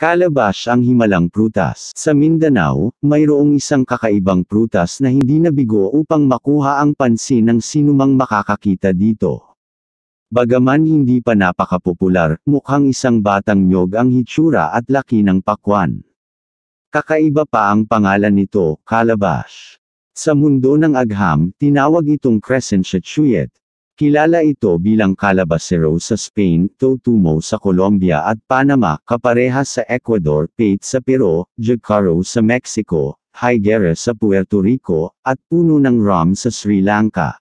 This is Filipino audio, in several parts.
Kalabash ang himalang prutas. Sa Mindanao, mayroong isang kakaibang prutas na hindi nabigo upang makuha ang pansin ng sinumang makakakita dito. Bagaman hindi pa napakapopular, mukhang isang batang nyog ang hitsura at laki ng pakwan. Kakaiba pa ang pangalan nito, Kalabash. Sa mundo ng agham, tinawag itong crescent shachuyet, Kilala ito bilang Calabacero sa Spain, Totumo sa Colombia at Panama, Kapareha sa Ecuador, Pate sa Peru, Jacaro sa Mexico, Higuera sa Puerto Rico, at puno ng rum sa Sri Lanka.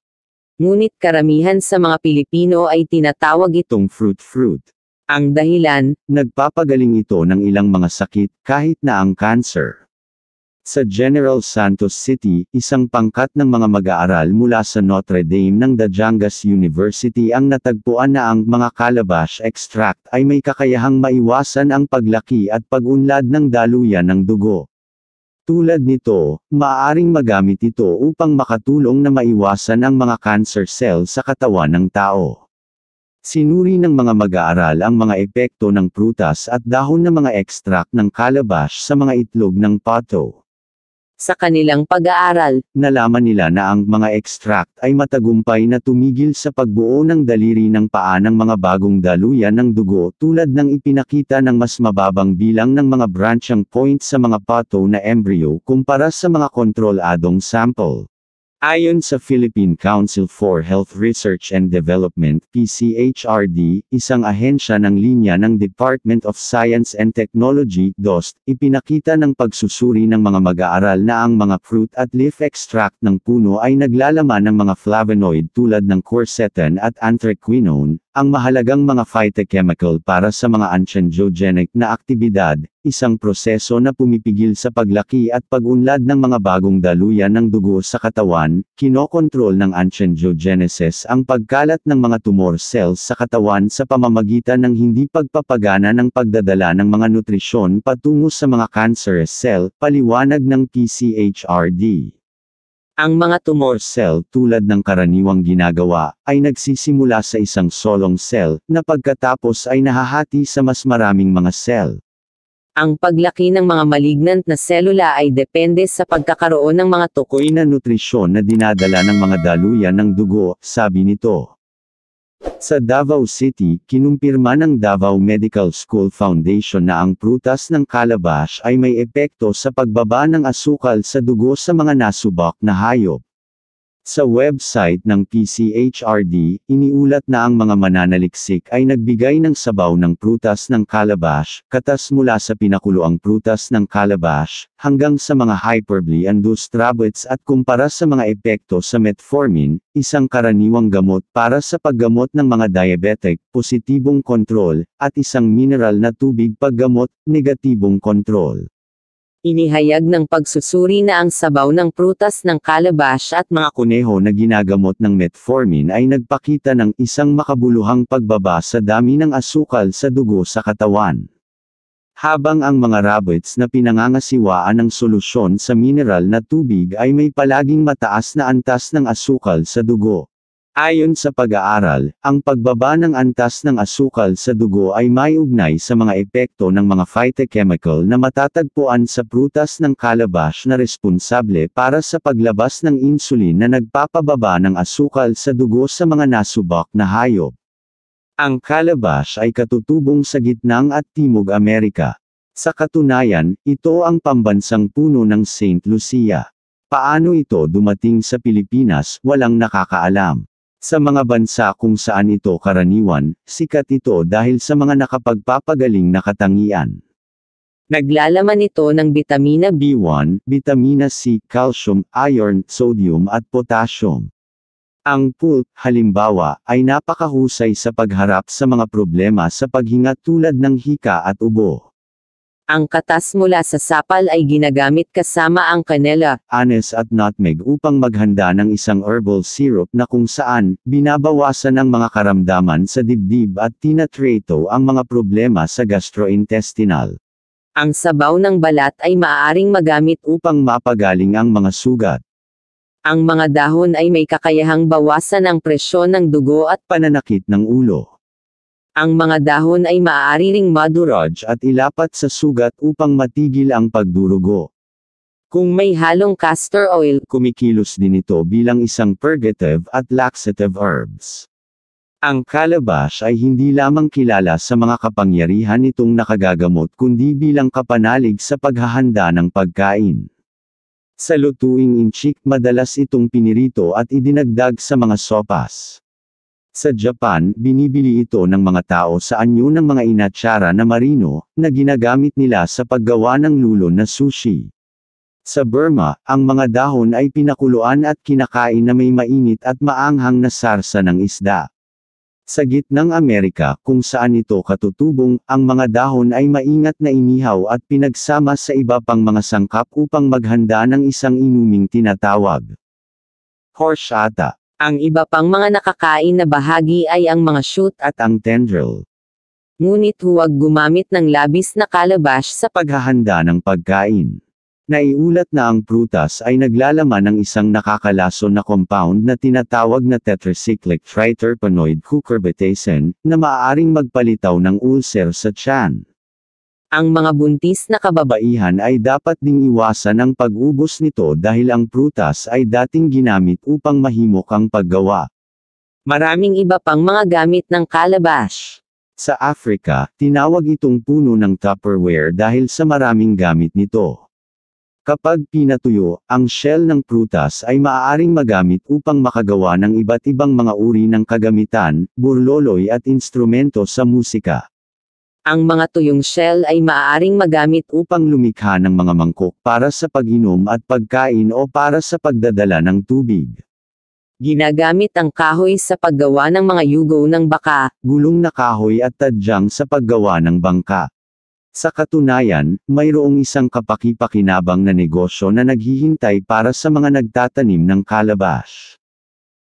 Ngunit karamihan sa mga Pilipino ay tinatawag itong fruit-fruit. Ang dahilan, nagpapagaling ito ng ilang mga sakit kahit na ang cancer. Sa General Santos City, isang pangkat ng mga mag-aaral mula sa Notre Dame ng Dajangas University ang natagpuan na ang mga calabash extract ay may kakayahang maiwasan ang paglaki at pagunlad ng daluyan ng dugo. Tulad nito, maaaring magamit ito upang makatulong na maiwasan ang mga cancer cell sa katawan ng tao. Sinuri ng mga mag-aaral ang mga epekto ng prutas at dahon ng mga ekstrak ng calabash sa mga itlog ng pato. Sa kanilang pag-aaral, nalaman nila na ang mga extract ay matagumpay na tumigil sa pagbuo ng daliri ng paa ng mga bagong daluyan ng dugo tulad ng ipinakita ng mas mababang bilang ng mga branchang points sa mga pato na embryo kumpara sa mga control adong sample. Ayon sa Philippine Council for Health Research and Development PCHRD, isang ahensya ng linya ng Department of Science and Technology DOST, ipinakita ng pagsusuri ng mga mag-aaral na ang mga fruit at leaf extract ng puno ay naglalaman ng mga flavonoid tulad ng quercetin at anthraquinone, ang mahalagang mga phytochemical para sa mga antiangiogenic na aktibidad, isang proseso na pumipigil sa paglaki at pagunlad ng mga bagong daluyan ng dugo sa katawan, kinokontrol ng antiangiogenesis ang pagkalat ng mga tumor cells sa katawan sa pamamagitan ng hindi pagpapagana ng pagdadala ng mga nutrisyon patungo sa mga cancerous cell, paliwanag ng PCHRD. Ang mga tumor cell tulad ng karaniwang ginagawa, ay nagsisimula sa isang solong cell, na pagkatapos ay nahahati sa mas maraming mga cell. Ang paglaki ng mga malignant na selula ay depende sa pagkakaroon ng mga tukoy na nutrisyon na dinadala ng mga daluyan ng dugo, sabi nito. Sa Davao City, kinumpirma ng Davao Medical School Foundation na ang prutas ng kalabash ay may epekto sa pagbaba ng asukal sa dugo sa mga nasubak na hayop. Sa website ng PCHRD, iniulat na ang mga mananaliksik ay nagbigay ng sabaw ng prutas ng kalabash, katas mula sa pinakuloang prutas ng kalabash, hanggang sa mga hyperbly and tablets at kumpara sa mga epekto sa metformin, isang karaniwang gamot para sa paggamot ng mga diabetic, positibong kontrol, at isang mineral na tubig paggamot, negatibong kontrol. Inihayag ng pagsusuri na ang sabaw ng prutas ng kalabash at mga kuneho na ginagamot ng metformin ay nagpakita ng isang makabuluhang pagbaba sa dami ng asukal sa dugo sa katawan. Habang ang mga rabbits na pinangangasiwaan ng solusyon sa mineral na tubig ay may palaging mataas na antas ng asukal sa dugo. Ayon sa pag-aaral, ang pagbaba ng antas ng asukal sa dugo ay may ugnay sa mga epekto ng mga phytochemical na matatagpuan sa prutas ng kalabash na responsable para sa paglabas ng insulin na nagpapababa ng asukal sa dugo sa mga nasubak na hayop. Ang kalabash ay katutubong sa gitnang at timog Amerika. Sa katunayan, ito ang pambansang puno ng St. Lucia. Paano ito dumating sa Pilipinas, walang nakakaalam. Sa mga bansa kung saan ito karaniwan, sikat ito dahil sa mga nakapagpapagaling na katangian. Naglalaman ito ng bitamina B1, bitamina C, calcium, iron, sodium at potassium. Ang pulp, halimbawa, ay napakahusay sa pagharap sa mga problema sa paghinga tulad ng hika at ubo. Ang katas mula sa sapal ay ginagamit kasama ang kanela, anes at nutmeg upang maghanda ng isang herbal syrup na kung saan, binabawasan ang mga karamdaman sa dibdib at tinatrato ang mga problema sa gastrointestinal. Ang sabaw ng balat ay maaaring magamit upang mapagaling ang mga sugat. Ang mga dahon ay may kakayahang bawasan ang presyon ng dugo at pananakit ng ulo. Ang mga dahon ay maaari ring madurog at ilapat sa sugat upang matigil ang pagdurugo. Kung may halong castor oil, kumikilos din ito bilang isang purgative at laxative herbs. Ang calabash ay hindi lamang kilala sa mga kapangyarihan nitong nakagagamot kundi bilang kapanalig sa paghahanda ng pagkain. Sa lutuing inchik madalas itong pinirito at idinagdag sa mga sopas. Sa Japan, binibili ito ng mga tao sa anyo ng mga inatsara na marino, na ginagamit nila sa paggawa ng lulo na sushi. Sa Burma, ang mga dahon ay pinakuluan at kinakain na may mainit at maanghang na sarsa ng isda. Sa gitnang Amerika, kung saan ito katutubong, ang mga dahon ay maingat na inihaw at pinagsama sa iba pang mga sangkap upang maghanda ng isang inuming tinatawag. Horchata ang iba pang mga nakakain na bahagi ay ang mga shoot at ang tendril. Ngunit huwag gumamit ng labis na kalabash sa paghahanda ng pagkain. Naiulat na ang prutas ay naglalaman ng isang nakakalaso na compound na tinatawag na tetracyclic triterpenoid cucurbitacin, na maaaring magpalitaw ng ulcer sa tiyan. Ang mga buntis na kababaihan ay dapat ding iwasan ang pag-ubos nito dahil ang prutas ay dating ginamit upang mahimok ang paggawa. Maraming iba pang mga gamit ng kalabash. Sa Africa, tinawag itong puno ng Tupperware dahil sa maraming gamit nito. Kapag pinatuyo, ang shell ng prutas ay maaaring magamit upang makagawa ng iba't ibang mga uri ng kagamitan, burloloy at instrumento sa musika. Ang mga tuyong shell ay maaaring magamit upang lumikha ng mga mangkok para sa pag-inom at pagkain o para sa pagdadala ng tubig. Ginagamit ang kahoy sa paggawa ng mga yugo ng baka, gulong na kahoy at tadyang sa paggawa ng bangka. Sa katunayan, mayroong isang kapaki-pakinabang na negosyo na naghihintay para sa mga nagtatanim ng kalabash.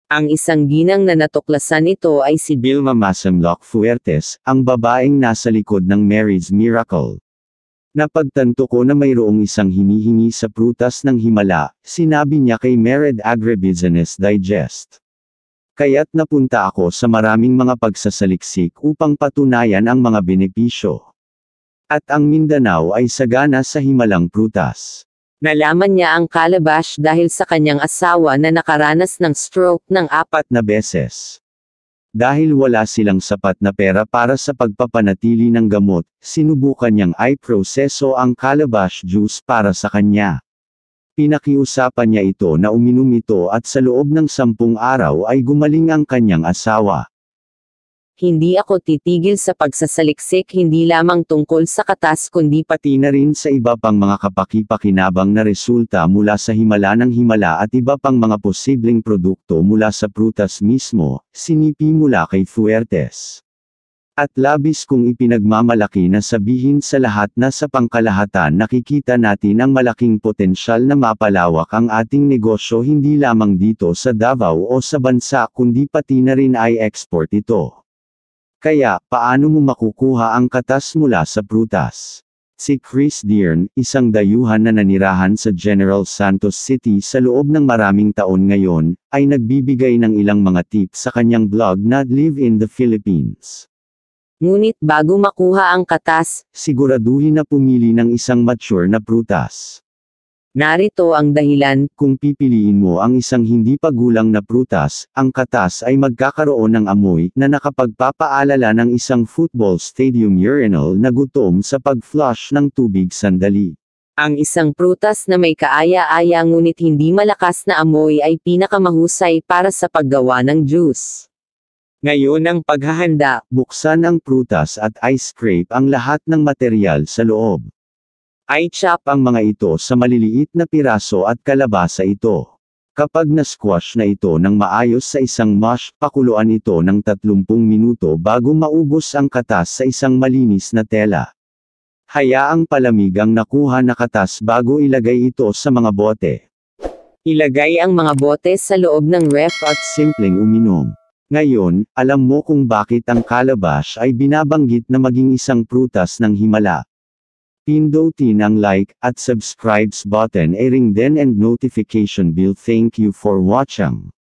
Ang isang ginang na natuklasan nito ay si Vilma Masamlock Fuertes, ang babaeng nasa likod ng Mary's Miracle. Napagtanto ko na mayroong isang hinihingi sa prutas ng Himala, sinabi niya kay Mered Agribusiness Digest. Kaya't napunta ako sa maraming mga pagsasaliksik upang patunayan ang mga benepisyo. At ang Mindanao ay sagana sa Himalang prutas. Nalaman niya ang calabash dahil sa kanyang asawa na nakaranas ng stroke ng apat na beses. Dahil wala silang sapat na pera para sa pagpapanatili ng gamot, sinubukan niyang i proseso ang calabash juice para sa kanya. Pinakiusapan niya ito na uminom ito at sa loob ng sampung araw ay gumaling ang kanyang asawa hindi ako titigil sa pagsasaliksik hindi lamang tungkol sa katas kundi pati na rin sa iba pang mga kapaki-pakinabang na resulta mula sa himala ng himala at iba pang mga posibleng produkto mula sa prutas mismo, sinipi mula kay Fuertes. At labis kong ipinagmamalaki na sabihin sa lahat na sa pangkalahatan nakikita natin ang malaking potensyal na mapalawak ang ating negosyo hindi lamang dito sa Davao o sa bansa kundi pati na rin ay export ito. Kaya, paano mo makukuha ang katas mula sa prutas? Si Chris Dearn, isang dayuhan na nanirahan sa General Santos City sa loob ng maraming taon ngayon, ay nagbibigay ng ilang mga tips sa kanyang blog na Live in the Philippines. Ngunit bago makuha ang katas, siguraduhin na pumili ng isang mature na prutas. Narito ang dahilan, kung pipiliin mo ang isang hindi pagulang na prutas, ang katas ay magkakaroon ng amoy na nakapagpapaalala ng isang football stadium urinal na gutom sa pag-flush ng tubig sandali. Ang isang prutas na may kaaya-aya ngunit hindi malakas na amoy ay pinakamahusay para sa paggawa ng juice. Ngayon ang paghahanda, buksan ang prutas at ice scrape ang lahat ng material sa loob. I chop ang mga ito sa maliliit na piraso at kalabasa ito. Kapag na-squash na ito ng maayos sa isang mash, pakuluan ito ng 30 minuto bago maubos ang katas sa isang malinis na tela. Hayaang palamig ang nakuha na katas bago ilagay ito sa mga bote. Ilagay ang mga bote sa loob ng ref at simpleng uminom. Ngayon, alam mo kung bakit ang kalabash ay binabanggit na maging isang prutas ng Himala. Pindutin ang like at subscribes button e ring den and notification bell. Thank you for watching.